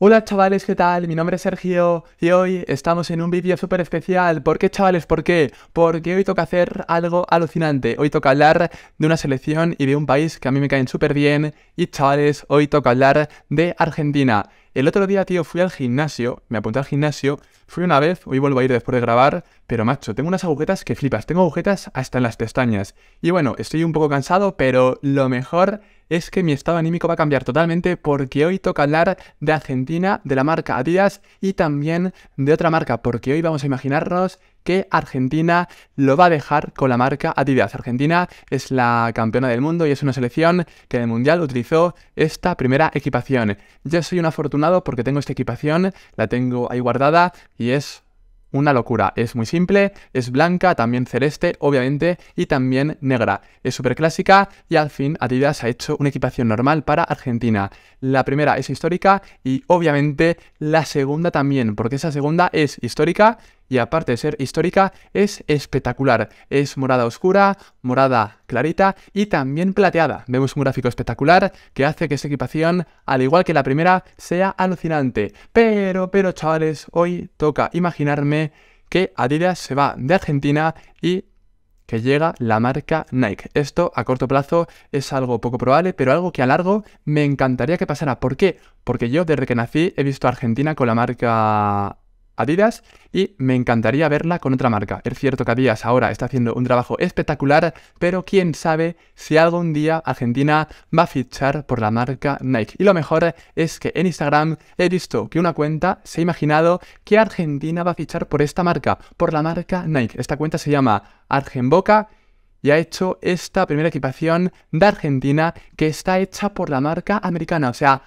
Hola chavales, ¿qué tal? Mi nombre es Sergio y hoy estamos en un vídeo súper especial. ¿Por qué chavales? ¿Por qué? Porque hoy toca hacer algo alucinante. Hoy toca hablar de una selección y de un país que a mí me caen súper bien. Y chavales, hoy toca hablar de Argentina. El otro día, tío, fui al gimnasio, me apunté al gimnasio Fui una vez, hoy vuelvo a ir después de grabar, pero macho, tengo unas agujetas que flipas, tengo agujetas hasta en las pestañas. Y bueno, estoy un poco cansado, pero lo mejor es que mi estado anímico va a cambiar totalmente porque hoy toca hablar de Argentina, de la marca Adidas y también de otra marca, porque hoy vamos a imaginarnos que Argentina lo va a dejar con la marca Adidas. Argentina es la campeona del mundo y es una selección que en el Mundial utilizó esta primera equipación. Yo soy un afortunado porque tengo esta equipación, la tengo ahí guardada y es una locura. Es muy simple, es blanca, también celeste, obviamente, y también negra. Es súper clásica y al fin Adidas ha hecho una equipación normal para Argentina. La primera es histórica y obviamente la segunda también, porque esa segunda es histórica y aparte de ser histórica, es espectacular. Es morada oscura, morada clarita y también plateada. Vemos un gráfico espectacular que hace que esta equipación, al igual que la primera, sea alucinante. Pero, pero chavales, hoy toca imaginarme que Adidas se va de Argentina y que llega la marca Nike. Esto a corto plazo es algo poco probable, pero algo que a largo me encantaría que pasara. ¿Por qué? Porque yo desde que nací he visto a Argentina con la marca Adidas y me encantaría verla con otra marca. Es cierto que Adidas ahora está haciendo un trabajo espectacular, pero quién sabe si algún día Argentina va a fichar por la marca Nike. Y lo mejor es que en Instagram he visto que una cuenta se ha imaginado que Argentina va a fichar por esta marca, por la marca Nike. Esta cuenta se llama Argenboca y ha hecho esta primera equipación de Argentina que está hecha por la marca americana, o sea,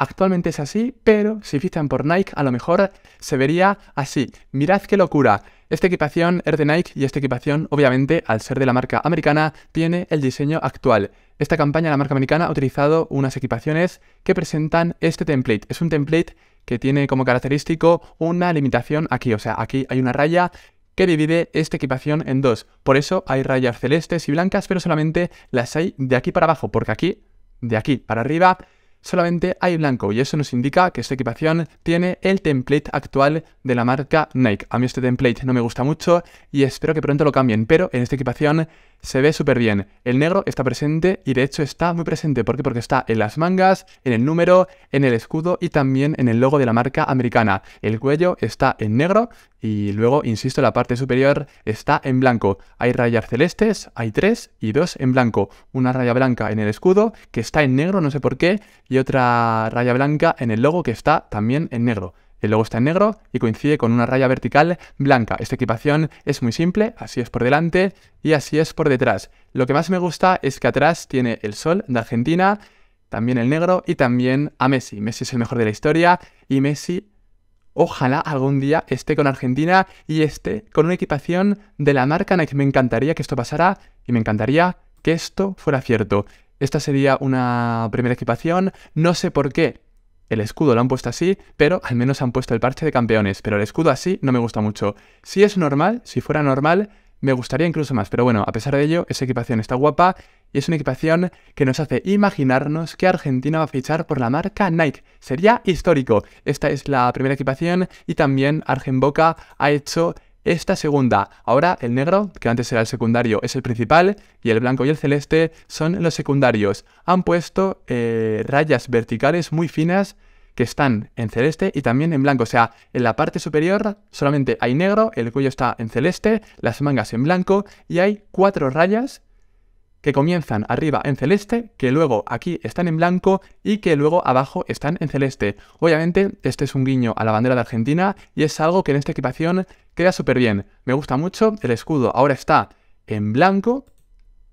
Actualmente es así, pero si fichan por Nike, a lo mejor se vería así. Mirad qué locura. Esta equipación es de Nike y esta equipación, obviamente, al ser de la marca americana, tiene el diseño actual. Esta campaña, de la marca americana ha utilizado unas equipaciones que presentan este template. Es un template que tiene como característico una limitación aquí, o sea, aquí hay una raya que divide esta equipación en dos. Por eso hay rayas celestes y blancas, pero solamente las hay de aquí para abajo, porque aquí, de aquí para arriba, solamente hay blanco y eso nos indica que esta equipación tiene el template actual de la marca Nike. A mí este template no me gusta mucho y espero que pronto lo cambien, pero en esta equipación se ve súper bien. El negro está presente y de hecho está muy presente. ¿Por qué? Porque está en las mangas, en el número, en el escudo y también en el logo de la marca americana. El cuello está en negro y luego, insisto, la parte superior está en blanco. Hay rayas celestes, hay tres y dos en blanco. Una raya blanca en el escudo, que está en negro, no sé por qué, y otra raya blanca en el logo, que está también en negro. El logo está en negro y coincide con una raya vertical blanca. Esta equipación es muy simple, así es por delante y así es por detrás. Lo que más me gusta es que atrás tiene el sol de Argentina, también el negro y también a Messi. Messi es el mejor de la historia y Messi ojalá algún día esté con Argentina y esté con una equipación de la marca Nike. Me encantaría que esto pasara y me encantaría que esto fuera cierto. Esta sería una primera equipación. No sé por qué el escudo lo han puesto así, pero al menos han puesto el parche de campeones. Pero el escudo así no me gusta mucho. Si es normal, si fuera normal, me gustaría incluso más. Pero bueno, a pesar de ello, esa equipación está guapa y es una equipación que nos hace imaginarnos que Argentina va a fichar por la marca Nike. Sería histórico. Esta es la primera equipación y también Boca ha hecho esta segunda. Ahora el negro, que antes era el secundario, es el principal y el blanco y el celeste son los secundarios. Han puesto eh, rayas verticales muy finas que están en celeste y también en blanco. O sea, en la parte superior solamente hay negro, el cuello está en celeste, las mangas en blanco y hay cuatro rayas que comienzan arriba en celeste, que luego aquí están en blanco y que luego abajo están en celeste. Obviamente este es un guiño a la bandera de Argentina y es algo que en esta equipación queda súper bien. Me gusta mucho, el escudo ahora está en blanco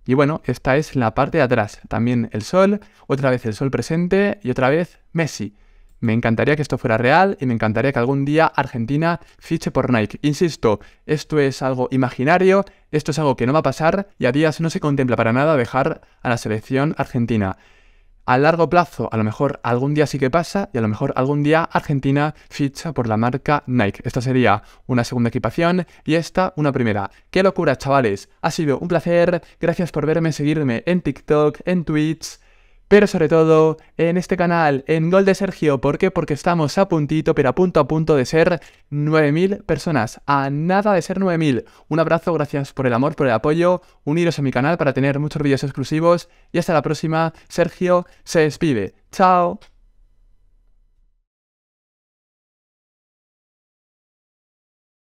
y bueno, esta es la parte de atrás. También el sol, otra vez el sol presente y otra vez Messi. Me encantaría que esto fuera real y me encantaría que algún día Argentina fiche por Nike. Insisto, esto es algo imaginario, esto es algo que no va a pasar y a días no se contempla para nada dejar a la selección argentina. A largo plazo, a lo mejor algún día sí que pasa y a lo mejor algún día Argentina ficha por la marca Nike. Esta sería una segunda equipación y esta una primera. ¡Qué locura, chavales! Ha sido un placer. Gracias por verme, seguirme en TikTok, en Twitch pero sobre todo en este canal, en Gol de Sergio. ¿Por qué? Porque estamos a puntito, pero a punto a punto de ser 9.000 personas. A nada de ser 9.000. Un abrazo, gracias por el amor, por el apoyo. Uniros a mi canal para tener muchos vídeos exclusivos. Y hasta la próxima. Sergio se despide. Chao.